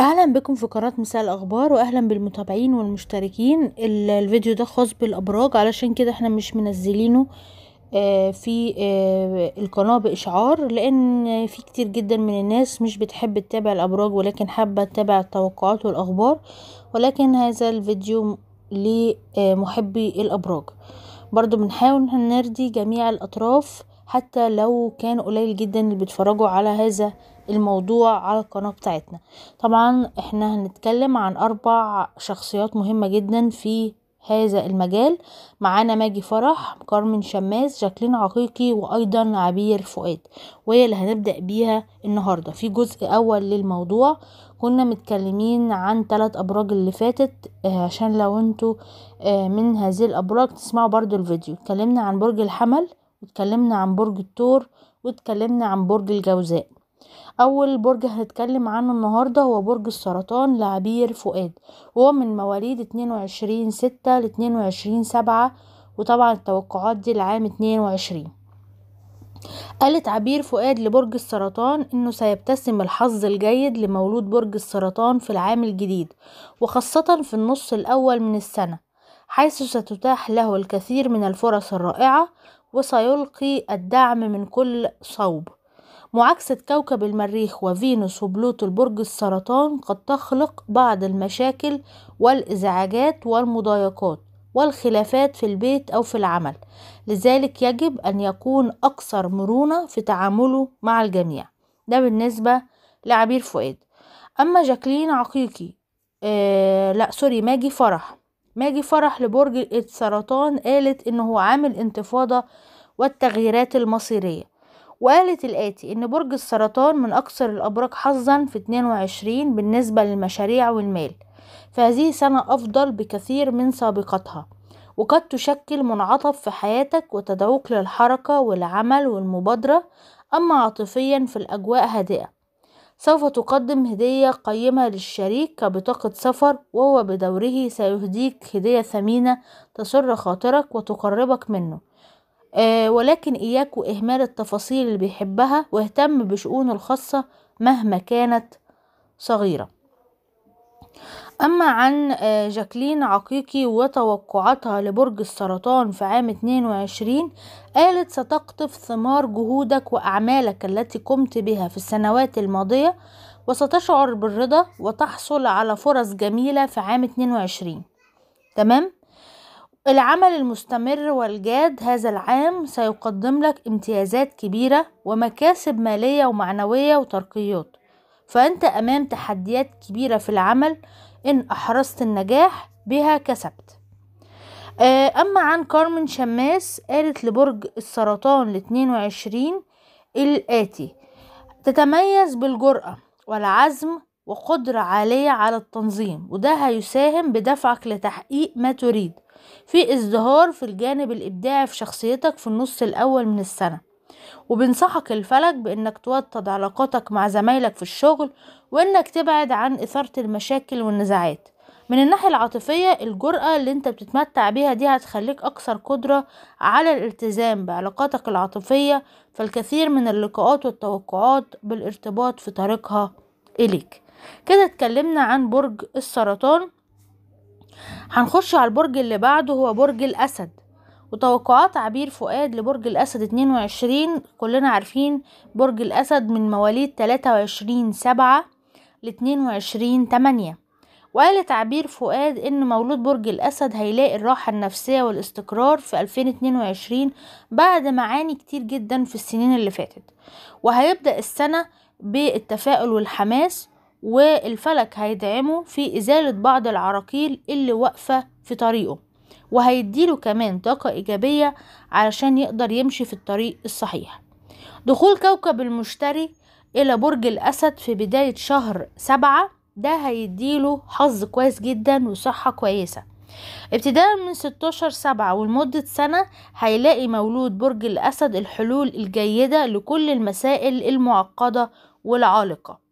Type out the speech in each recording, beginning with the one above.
اهلا بكم في قناة مساء الاخبار واهلا بالمتابعين والمشتركين الفيديو ده خاص بالابراج علشان كده احنا مش منزلينه آه، في آه، القناة باشعار لان في كتير جدا من الناس مش بتحب تتابع الابراج ولكن حابة تتابع التوقعات والاخبار ولكن هذا الفيديو لمحبي آه، الابراج برضو بنحاول نرضي جميع الاطراف حتى لو كان قليل جدا اللي بيتفرجوا على هذا الموضوع على القناة بتاعتنا طبعا احنا هنتكلم عن اربع شخصيات مهمة جدا في هذا المجال معانا ماجي فرح كارمن شماس جاكلين عقيقي وايضا عبير فؤاد وهي اللي هنبدا بيها النهارده في جزء اول للموضوع كنا متكلمين عن ثلاث ابراج اللي فاتت آه، عشان لو انتوا آه، من هذه الابراج تسمعوا برضو الفيديو اتكلمنا عن برج الحمل واتكلمنا عن برج الثور واتكلمنا عن برج الجوزاء اول برج هنتكلم عنه النهاردة هو برج السرطان لعبير فؤاد وهو من مواليد اتنين وعشرين ستة لاتنين وعشرين سبعة وطبعا التوقعات دي لعام اتنين وعشرين قالت عبير فؤاد لبرج السرطان انه سيبتسم الحظ الجيد لمولود برج السرطان في العام الجديد وخاصة في النص الاول من السنة حيث ستتاح له الكثير من الفرص الرائعة وسيلقي الدعم من كل صوب معاكسة كوكب المريخ وفينوس وبلوتو لبرج السرطان قد تخلق بعض المشاكل والإزعاجات والمضايقات والخلافات في البيت أو في العمل لذلك يجب أن يكون أكثر مرونة في تعامله مع الجميع ده بالنسبة لعبير فؤاد أما جاكلين عقيقي آه لا سوري ماجي فرح ماجي فرح لبرج السرطان قالت إنه عامل انتفاضة والتغييرات المصيرية وقالت الآتي إن برج السرطان من أكثر الأبراج حظا في 22 بالنسبة للمشاريع والمال فهذه سنة أفضل بكثير من سابقتها وقد تشكل منعطف في حياتك وتدعوك للحركة والعمل والمبادرة أما عاطفيا في الأجواء هادئة سوف تقدم هدية قيمة للشريك كبطاقة سفر وهو بدوره سيهديك هدية ثمينة تسر خاطرك وتقربك منه آه، ولكن إياك وإهمال التفاصيل اللي بيحبها واهتم بشؤونه الخاصة مهما كانت صغيرة أما عن آه، جاكلين عقيقي وتوقعاتها لبرج السرطان في عام 22 قالت ستقطف ثمار جهودك وأعمالك التي قمت بها في السنوات الماضية وستشعر بالرضا وتحصل على فرص جميلة في عام 22 تمام؟ العمل المستمر والجاد هذا العام سيقدم لك امتيازات كبيرة ومكاسب مالية ومعنوية وترقيات فأنت أمام تحديات كبيرة في العمل إن أحرزت النجاح بها كسبت آه، أما عن كارمن شماس قالت لبرج السرطان لاتنين وعشرين الآتي تتميز بالجرأة والعزم وقدرة عالية على التنظيم وده هيساهم بدفعك لتحقيق ما تريد في ازدهار في الجانب الإبداعي في شخصيتك في النص الأول من السنة وبنصحك الفلك بإنك توطد علاقاتك مع زمايلك في الشغل وإنك تبعد عن إثارة المشاكل والنزاعات من الناحية العاطفية الجرأة اللي انت بتتمتع بيها دي هتخليك أكثر قدرة على الالتزام بعلاقاتك العاطفية فالكثير من اللقاءات والتوقعات بالارتباط في طريقها إليك كده اتكلمنا عن برج السرطان هنخش على البرج اللي بعده هو برج الأسد وتوقعات عبير فؤاد لبرج الأسد 22 كلنا عارفين برج الأسد من مواليد 23 سبعة ل 22 تمانية وقال تعبير فؤاد إن مولود برج الأسد هيلاقي الراحة النفسية والاستقرار في 2022 بعد معاني كتير جدا في السنين اللي فاتت وهيبدأ السنة بالتفاؤل والحماس والفلك هيدعمه في إزالة بعض العراقيل اللي واقفة في طريقه وهيديله كمان طاقة إيجابية علشان يقدر يمشي في الطريق الصحيح دخول كوكب المشتري إلى برج الأسد في بداية شهر سبعة ده هيديله حظ كويس جدا وصحة كويسة ابتداء من 16 سبعة ولمدة سنة هيلاقي مولود برج الأسد الحلول الجيدة لكل المسائل المعقدة والعالقة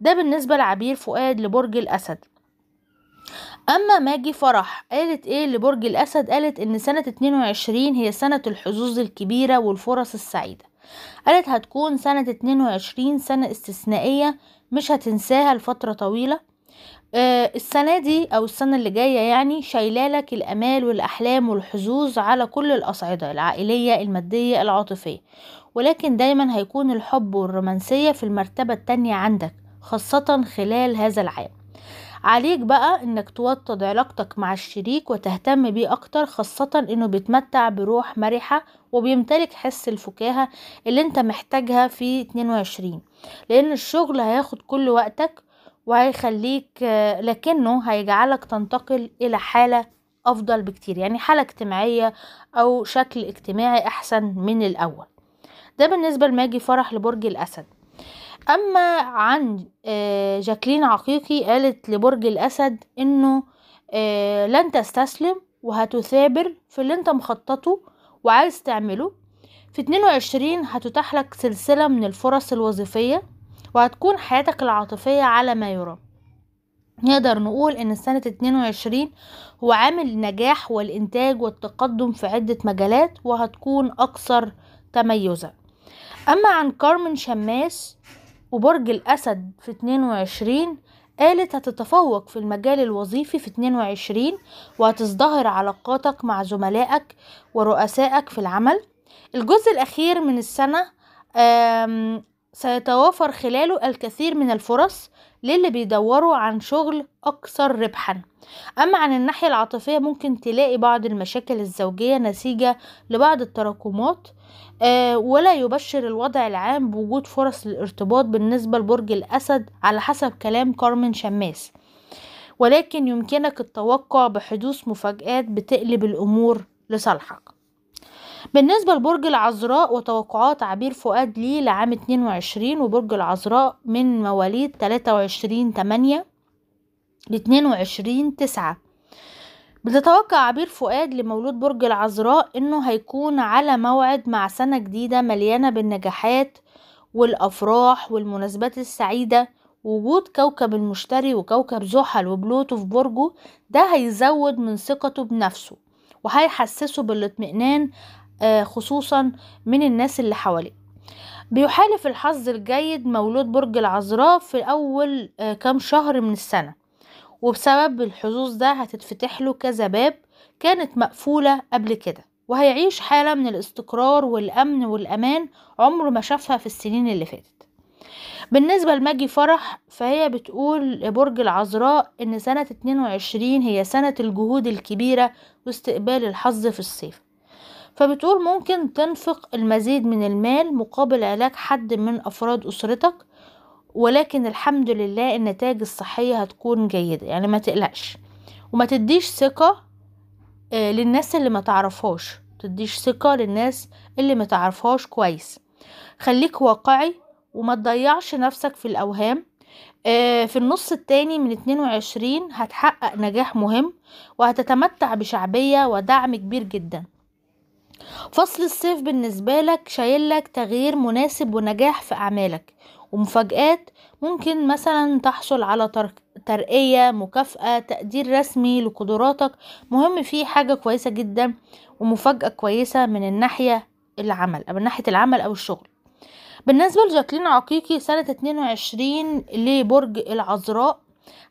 ده بالنسبة لعبير فؤاد لبرج الأسد اما ماجي فرح قالت ايه لبرج الاسد قالت ان سنة 22 هي سنة الحظوظ الكبيرة والفرص السعيدة قالت هتكون سنة 22 سنة استثنائية مش هتنساها لفترة طويلة آه السنة دي او السنة اللي جاية يعني شايلالك الامال والاحلام والحظوظ على كل الاصعدة العائلية المادية العاطفية ولكن دايما هيكون الحب والرومانسية في المرتبة التانية عندك خاصة خلال هذا العام عليك بقى انك توطد علاقتك مع الشريك وتهتم بيه اكتر خاصة انه بيتمتع بروح مرحة وبيمتلك حس الفكاهة اللي انت محتاجها في 22 لان الشغل هياخد كل وقتك وهيخليك لكنه هيجعلك تنتقل الى حالة افضل بكتير يعني حالة اجتماعية او شكل اجتماعي احسن من الاول ده بالنسبة لماجي فرح لبرج الاسد أما عن آه، جاكلين عقيقي قالت لبرج الأسد إنه آه، لن تستسلم وهتثابر في اللي انت مخططه وعايز تعمله في 22 هتتاح لك سلسلة من الفرص الوظيفية وهتكون حياتك العاطفية على ما يرام نقدر نقول ان سنة 22 هو عامل النجاح والانتاج والتقدم في عدة مجالات وهتكون اكثر تميزا اما عن كارمن شماس وبرج الأسد في اتنين وعشرين قالت هتتفوق في المجال الوظيفي في 22 وهتزدهر علاقاتك مع زملائك ورؤسائك في العمل الجزء الأخير من السنة سيتوافر خلاله الكثير من الفرص للي بيدوروا عن شغل أكثر ربحا أما عن الناحية العاطفية ممكن تلاقي بعض المشاكل الزوجية نتيجة لبعض التراكمات آه ولا يبشر الوضع العام بوجود فرص للارتباط بالنسبة لبرج الأسد على حسب كلام كارمن شماس ولكن يمكنك التوقع بحدوث مفاجآت بتقلب الأمور لصالحك بالنسبة لبرج العذراء وتوقعات عبير فؤاد ليه لعام 22 وبرج العذراء من مواليد 23 8 ل 22 9 بتتوقع عبير فؤاد لمولود برج العذراء انه هيكون على موعد مع سنة جديدة مليانة بالنجاحات والافراح والمناسبات السعيدة وجود كوكب المشتري وكوكب زحل وبلوتو في برجه ده هيزود من ثقته بنفسه وهيحسسه بالاطمئنان آه، خصوصا من الناس اللي حواليه بيحالف الحظ الجيد مولود برج العذراء في أول آه، كام شهر من السنة وبسبب الحظوظ ده هتتفتح له كذا باب كانت مقفولة قبل كده وهيعيش حالة من الاستقرار والأمن والأمان عمره ما شافها في السنين اللي فاتت بالنسبة لماجي فرح فهي بتقول لبرج العذراء إن سنة 22 هي سنة الجهود الكبيرة واستقبال الحظ في الصيف فبتقول ممكن تنفق المزيد من المال مقابل علاج حد من أفراد أسرتك ولكن الحمد لله النتائج الصحية هتكون جيدة يعني ما تقلقش وما تديش ثقة آه، للناس اللي ما تعرفهاش تديش ثقة للناس اللي ما تعرفهاش كويس خليك واقعي وما تضيعش نفسك في الأوهام آه، في النص التاني من 22 هتحقق نجاح مهم وهتتمتع بشعبية ودعم كبير جدا فصل الصيف بالنسبة لك شايل لك تغيير مناسب ونجاح في أعمالك ومفاجآت ممكن مثلا تحصل على ترقية مكافأة تقدير رسمي لقدراتك مهم في حاجة كويسة جدا ومفاجأة كويسة من الناحية العمل أو من ناحية العمل أو الشغل بالنسبة لجاكلين عقيقي سنة 22 لبرج العذراء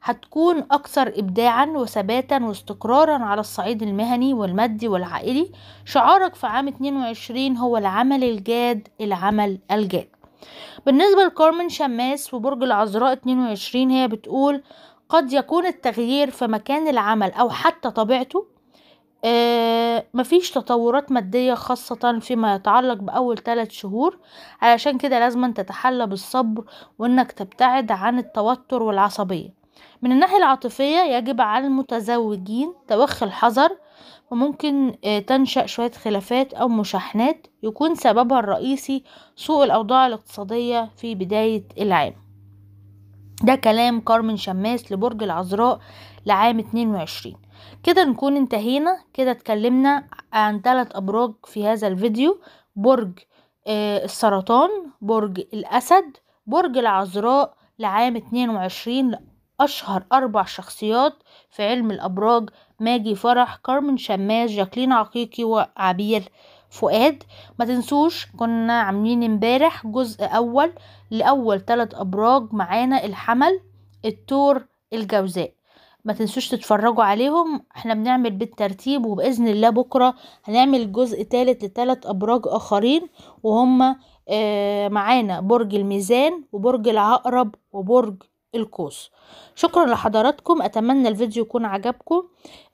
هتكون أكثر إبداعا وثباتا واستقرارا على الصعيد المهني والمادي والعائلي شعارك في عام 22 هو العمل الجاد العمل الجاد بالنسبة لكارمن شماس وبرج العذراء 22 هي بتقول قد يكون التغيير في مكان العمل أو حتى طبيعته آه مفيش تطورات مادية خاصة فيما يتعلق بأول ثلاث شهور علشان كده لازم تتحلى بالصبر وإنك تبتعد عن التوتر والعصبية من الناحية العاطفية يجب على المتزوجين توخي الحذر وممكن آه، تنشأ شوية خلافات أو مشاحنات يكون سببها الرئيسي سوء الأوضاع الاقتصادية في بداية العام ده كلام كارمن شماس لبرج العذراء لعام 22 كده نكون انتهينا كده اتكلمنا عن ثلاث أبراج في هذا الفيديو برج آه، السرطان برج الأسد برج العذراء لعام 22 أشهر أربع شخصيات في علم الأبراج ماجي فرح كارمن شماس جاكلين عقيقي وعبير فؤاد ما تنسوش كنا عاملين امبارح جزء أول لأول ثلاث أبراج معانا الحمل التور الجوزاء ما تنسوش تتفرجوا عليهم احنا بنعمل بالترتيب وبإذن الله بكرة هنعمل جزء تالت لثلاث أبراج آخرين وهم آه، معانا برج الميزان وبرج العقرب وبرج القوس شكرا لحضراتكم اتمنى الفيديو يكون عجبكم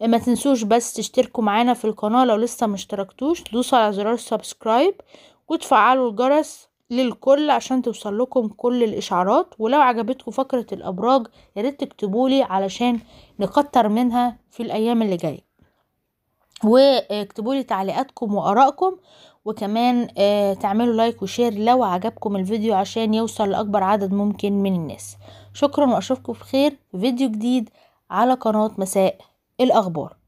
ما تنسوش بس تشتركوا معانا في القناة لو لسه مشتركتوش دوسوا على زرار سبسكرايب وتفعلوا الجرس للكل عشان توصل لكم كل الاشعارات ولو عجبتكم فقرة الابراج ياريت تكتبولي علشان نكتر منها في الايام اللي جايه واكتبولي تعليقاتكم وارائكم وكمان آه، تعملوا لايك وشير لو عجبكم الفيديو عشان يوصل لاكبر عدد ممكن من الناس شكرا واشوفكم في خير في فيديو جديد على قناة مساء إيه الاخبار